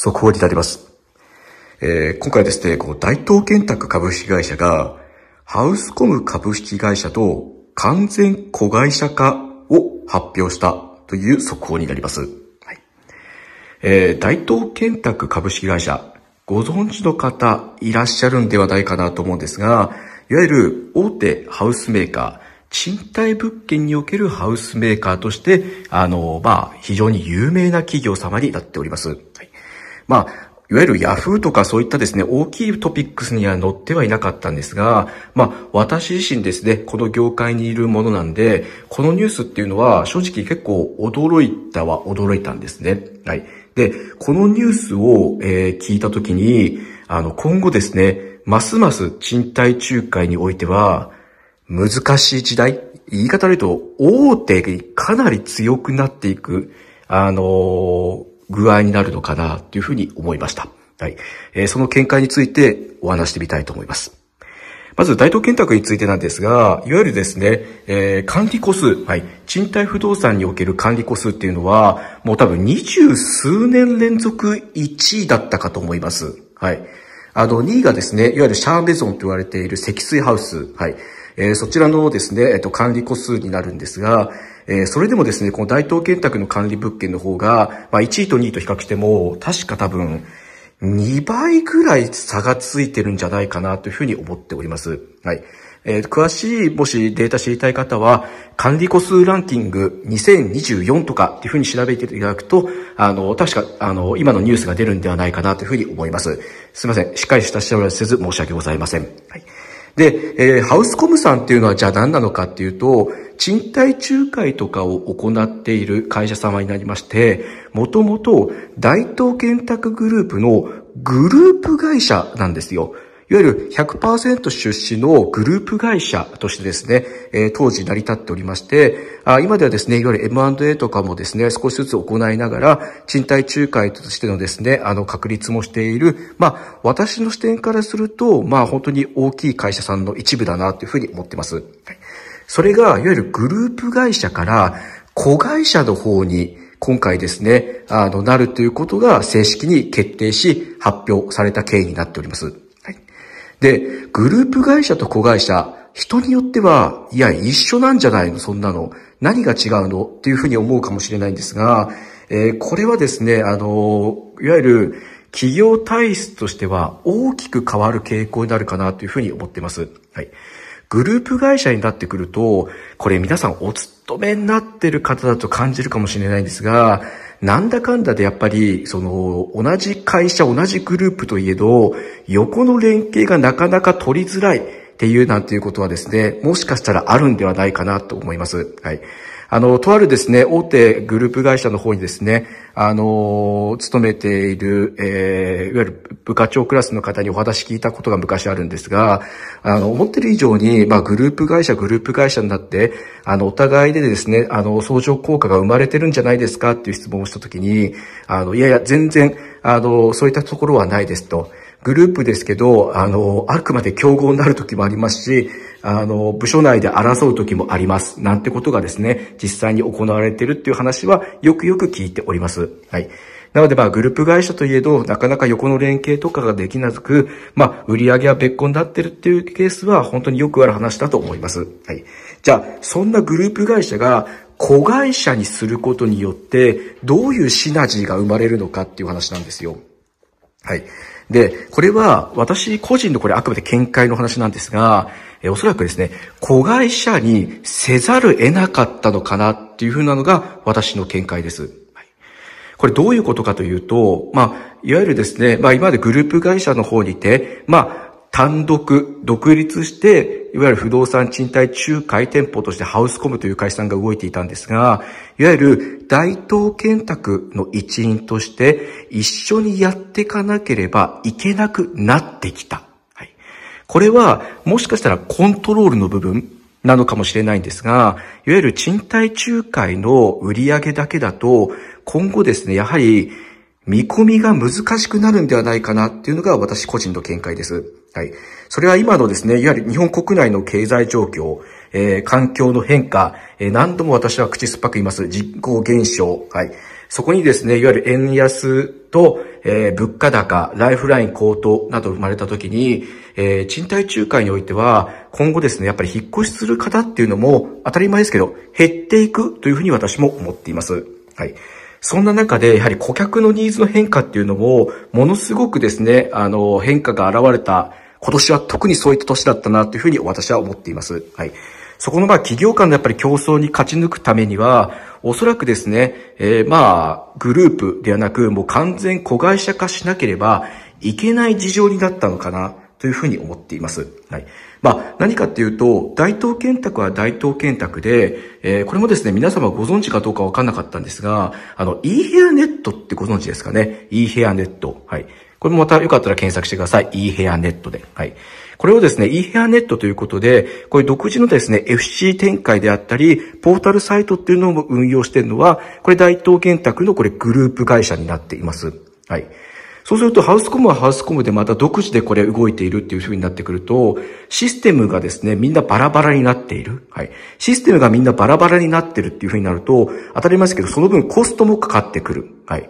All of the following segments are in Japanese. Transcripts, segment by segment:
速報になります。えー、今回ですね、この大東建託株式会社が、ハウスコム株式会社と完全子会社化を発表したという速報になります。はいえー、大東建託株式会社、ご存知の方いらっしゃるんではないかなと思うんですが、いわゆる大手ハウスメーカー、賃貸物件におけるハウスメーカーとして、あの、まあ、非常に有名な企業様になっております。まあ、いわゆる Yahoo とかそういったですね、大きいトピックスには載ってはいなかったんですが、まあ、私自身ですね、この業界にいるものなんで、このニュースっていうのは正直結構驚いたは驚いたんですね。はい。で、このニュースを、えー、聞いたときに、あの、今後ですね、ますます賃貸仲介においては、難しい時代、言い方で言うと、大手にかなり強くなっていく、あのー具合になるのかなというふうに思いました。はい。えー、その見解についてお話してみたいと思います。まず、大東建託についてなんですが、いわゆるですね、えー、管理個数、はい、賃貸不動産における管理個数っていうのは、もう多分二十数年連続1位だったかと思います。はい。あの、2位がですね、いわゆるシャーベゾンと言われている積水ハウス、はい。えー、そちらのですね、えっ、ー、と、管理個数になるんですが、えー、それでもですね、この大東建託の管理物件の方が、まあ、1位と2位と比較しても、確か多分、2倍ぐらい差がついてるんじゃないかなというふうに思っております。はい。えー、詳しい、もしデータ知りたい方は、管理個数ランキング2024とかっていうふうに調べていただくと、あの、確か、あの、今のニュースが出るんではないかなというふうに思います。すいません。しっかり下調べせず申し訳ございません。はい。で、えー、ハウスコムさんっていうのはじゃあ何なのかっていうと、賃貸仲介とかを行っている会社様になりまして、もともと大東建託グループのグループ会社なんですよ。いわゆる100%出資のグループ会社としてですね、えー、当時成り立っておりまして、あ今ではですね、いわゆる M&A とかもですね、少しずつ行いながら、賃貸仲介としてのですね、あの、確立もしている、まあ、私の視点からすると、まあ、本当に大きい会社さんの一部だな、というふうに思っています。はいそれが、いわゆるグループ会社から、子会社の方に、今回ですね、あの、なるということが正式に決定し、発表された経緯になっております。はい、で、グループ会社と子会社、人によっては、いや、一緒なんじゃないのそんなの。何が違うのっていうふうに思うかもしれないんですが、えー、これはですね、あの、いわゆる、企業体質としては大きく変わる傾向になるかなというふうに思っています。はい。グループ会社になってくると、これ皆さんお勤めになってる方だと感じるかもしれないんですが、なんだかんだでやっぱり、その、同じ会社、同じグループといえど、横の連携がなかなか取りづらいっていうなんていうことはですね、もしかしたらあるんではないかなと思います。はい。あの、とあるですね、大手グループ会社の方にですね、あの、勤めている、えー、いわゆる部課長クラスの方にお話聞いたことが昔あるんですが、あの、思ってる以上に、まあ、グループ会社、グループ会社になって、あの、お互いでですね、あの、相乗効果が生まれてるんじゃないですかっていう質問をしたときに、あの、いやいや、全然、あの、そういったところはないですと。グループですけど、あの、あくまで競合になる時もありますし、あの、部署内で争う時もあります。なんてことがですね、実際に行われてるっていう話は、よくよく聞いております。はい。なのでまあグループ会社といえど、なかなか横の連携とかができなく、まあ売り上げは別個になってるっていうケースは本当によくある話だと思います。はい。じゃあ、そんなグループ会社が子会社にすることによって、どういうシナジーが生まれるのかっていう話なんですよ。はい。で、これは私個人のこれあくまで見解の話なんですが、えおそらくですね、子会社にせざる得なかったのかなっていうふうなのが私の見解です。これどういうことかというと、まあ、いわゆるですね、まあ今までグループ会社の方にいて、まあ、単独、独立して、いわゆる不動産賃貸仲介店舗としてハウスコムという会社さんが動いていたんですが、いわゆる大東建託の一員として、一緒にやっていかなければいけなくなってきた。はい、これは、もしかしたらコントロールの部分、なのかもしれないんですが、いわゆる賃貸仲介の売り上げだけだと、今後ですね、やはり見込みが難しくなるんではないかなっていうのが私個人の見解です。はい。それは今のですね、いわゆる日本国内の経済状況、えー、環境の変化、えー、何度も私は口酸っぱく言います、実行減少、はい。そこにですね、いわゆる円安と、えー、物価高、ライフライン高騰など生まれた時に、えー、賃貸仲介においては、今後ですね、やっぱり引っ越しする方っていうのも当たり前ですけど、減っていくというふうに私も思っています。はい。そんな中で、やはり顧客のニーズの変化っていうのも、ものすごくですね、あの、変化が現れた、今年は特にそういった年だったな、というふうに私は思っています。はい。そこのまあ企業間のやっぱり競争に勝ち抜くためには、おそらくですね、えー、まあ、グループではなく、もう完全子会社化しなければいけない事情になったのかな、というふうに思っています。はい。まあ、何かっていうと、大東建託は大東建託で、えー、これもですね、皆様ご存知かどうかわかんなかったんですが、あの、e ヘアネットってご存知ですかね e ヘアネット。はい。これもまたよかったら検索してください。e ヘアネットで。はい。これをですね、e ヘアネットということで、こういう独自のですね、FC 展開であったり、ポータルサイトっていうのを運用してるのは、これ大東建託のこれグループ会社になっています。はい。そうするとハウスコムはハウスコムでまた独自でこれ動いているっていう風になってくると、システムがですね、みんなバラバラになっている。はい。システムがみんなバラバラになってるっていう風になると、当たりますけど、その分コストもかかってくる。はい。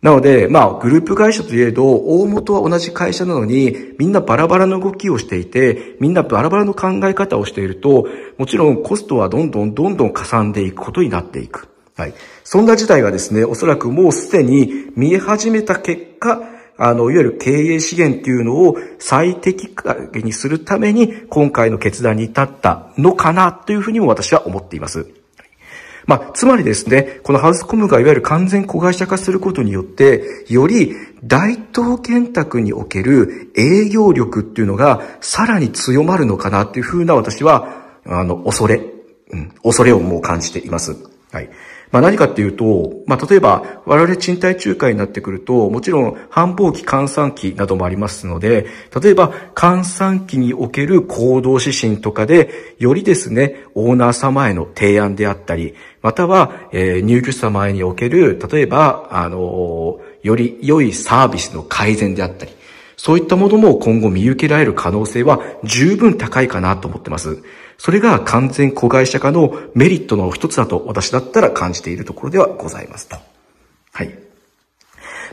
なので、まあ、グループ会社といえど、大元は同じ会社なのに、みんなバラバラの動きをしていて、みんなバラバラの考え方をしていると、もちろんコストはどんどんどんどん加算でいくことになっていく。はい。そんな事態がですね、おそらくもうすでに見え始めた結果、あの、いわゆる経営資源っていうのを最適化にするために、今回の決断に至ったのかなというふうにも私は思っています。まあ、つまりですね、このハウスコムがいわゆる完全子会社化することによって、より大東建託における営業力っていうのがさらに強まるのかなっていうふうな私は、あの、恐れ、うん、恐れをもう感じています。はい。まあ、何かっていうと、まあ、例えば、我々賃貸仲介になってくると、もちろん繁忙期、換算期などもありますので、例えば、換算期における行動指針とかで、よりですね、オーナー様への提案であったり、または、えー、入居者様における、例えば、あのー、より良いサービスの改善であったり、そういったものも今後見受けられる可能性は十分高いかなと思ってます。それが完全子会社化のメリットの一つだと私だったら感じているところではございますと。はい。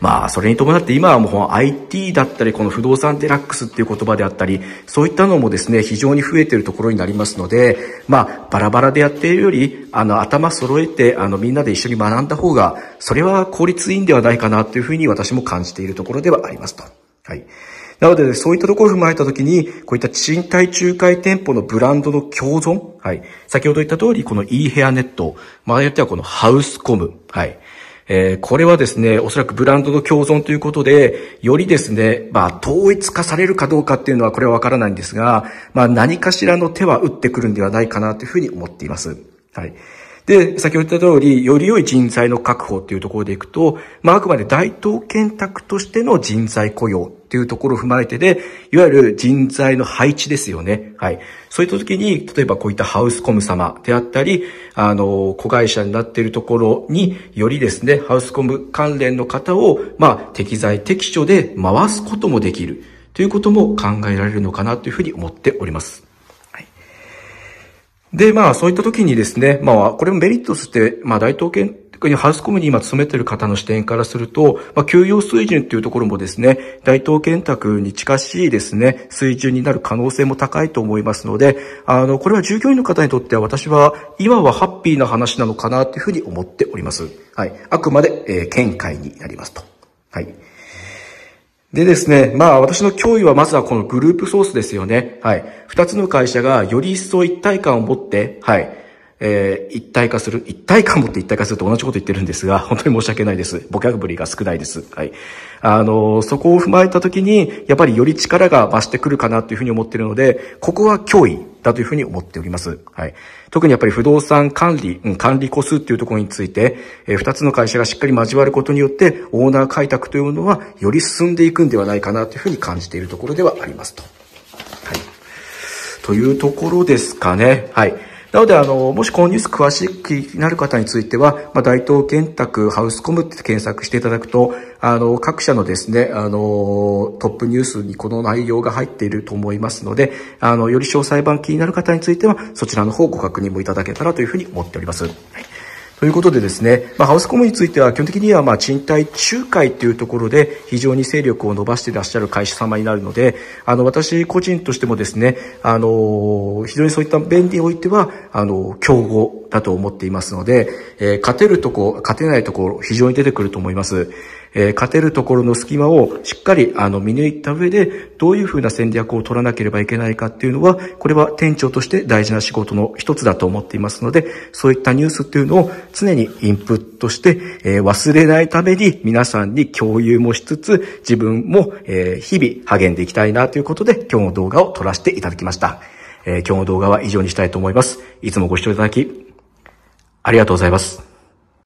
まあ、それに伴って今はもう IT だったり、この不動産デラックスっていう言葉であったり、そういったのもですね、非常に増えているところになりますので、まあ、バラバラでやっているより、あの、頭揃えて、あの、みんなで一緒に学んだ方が、それは効率いいんではないかなというふうに私も感じているところではありますと。はい。なので、ね、そういったところを踏まえたときに、こういった賃貸仲介店舗のブランドの共存、はい。先ほど言った通り、この e ヘアネット、まあ、によってはこのハウスコム、はい。えー、これはですね、おそらくブランドの共存ということで、よりですね、まあ、統一化されるかどうかっていうのはこれはわからないんですが、まあ、何かしらの手は打ってくるんではないかなというふうに思っています。はい。で、先ほど言った通り、より良い人材の確保っていうところでいくと、まあ、あくまで大東建託としての人材雇用っていうところを踏まえてで、いわゆる人材の配置ですよね。はい。そういった時に、例えばこういったハウスコム様であったり、あの、子会社になっているところによりですね、ハウスコム関連の方を、まあ、適材適所で回すこともできるということも考えられるのかなというふうに思っております。で、まあそういった時にですね、まあこれもメリットとして、まあ大東にハウスコムに今勤めてる方の視点からすると、まあ、給与水準っていうところもですね、大東建託に近しいですね、水準になる可能性も高いと思いますので、あの、これは従業員の方にとっては私は、今はハッピーな話なのかなというふうに思っております。はい。あくまで、えー、見解になりますと。はい。でですね、まあ私の脅威はまずはこのグループソースですよね。はい。二つの会社がより一層一体感を持って、はい。えー、一体化する。一体化もって一体化すると同じこと言ってるんですが、本当に申し訳ないです。ボキャブリーが少ないです。はい。あのー、そこを踏まえたときに、やっぱりより力が増してくるかなというふうに思っているので、ここは脅威だというふうに思っております。はい。特にやっぱり不動産管理、うん、管理個数っていうところについて、えー、つの会社がしっかり交わることによって、オーナー開拓というのは、より進んでいくんではないかなというふうに感じているところではありますと。はい。というところですかね。はい。なので、あの、もしこのニュース詳しい気になる方については、まあ、大東建託ハウスコムって検索していただくと、あの、各社のですね、あの、トップニュースにこの内容が入っていると思いますので、あの、より詳細版気になる方については、そちらの方ご確認もいただけたらというふうに思っております。はいということでですね、まあ、ハウスコムについては基本的にはま賃貸仲介というところで非常に勢力を伸ばしていらっしゃる会社様になるのであの私個人としてもですねあの非常にそういった便利においてはあの競合だと思っていますので、えー、勝てるとこ勝てないところ非常に出てくると思います。えー、勝てるところの隙間をしっかりあの見抜いた上で、どういうふうな戦略を取らなければいけないかっていうのは、これは店長として大事な仕事の一つだと思っていますので、そういったニュースっていうのを常にインプットして、えー、忘れないために皆さんに共有もしつつ、自分も、えー、日々励んでいきたいなということで、今日の動画を撮らせていただきました。えー、今日の動画は以上にしたいと思います。いつもご視聴いただき、ありがとうございます。